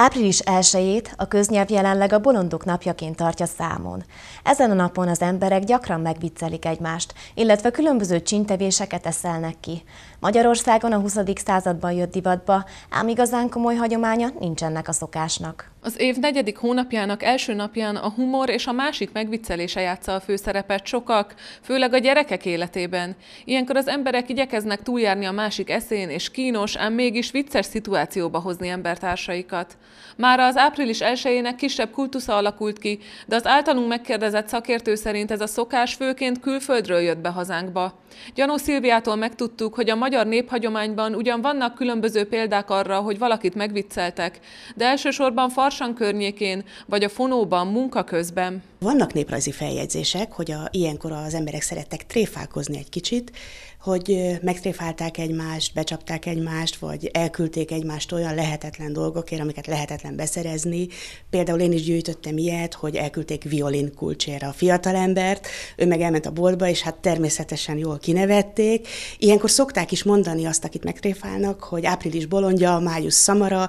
Április 1 a köznyelv jelenleg a bolondok napjaként tartja számon. Ezen a napon az emberek gyakran megviccelik egymást, illetve különböző csintevéseket eszelnek ki. Magyarországon a 20. században jött divatba, ám igazán komoly hagyománya nincs ennek a szokásnak. Az év negyedik hónapjának első napján a humor és a másik megviccelése játsza a főszerepet sokak, főleg a gyerekek életében. Ilyenkor az emberek igyekeznek túljárni a másik eszén és kínos, ám mégis vicces szituációba hozni embertársaikat. Már az április 1 kisebb kultusza alakult ki, de az általunk megkérdezett szakértő szerint ez a szokás főként külföldről jött be hazánkba. Gyanú Szilviától megtudtuk, hogy a magyar néphagyományban ugyan vannak különböző példák arra, hogy valakit megvicceltek, de elsősorban Farsan környékén vagy a Fonóban munka közben. Vannak néprajzi feljegyzések, hogy a, ilyenkor az emberek szerettek tréfálkozni egy kicsit, hogy megtréfálták egymást, becsapták egymást, vagy elküldték egymást olyan lehetetlen dolgokért, amiket lehetetlen beszerezni. Például én is gyűjtöttem ilyet, hogy elküldték violin kulcsért a fiatalembert, ő meg elment a boltba, és hát természetesen jól kinevették. Ilyenkor szokták is mondani azt, akit megtréfálnak, hogy április bolondja, május szamara,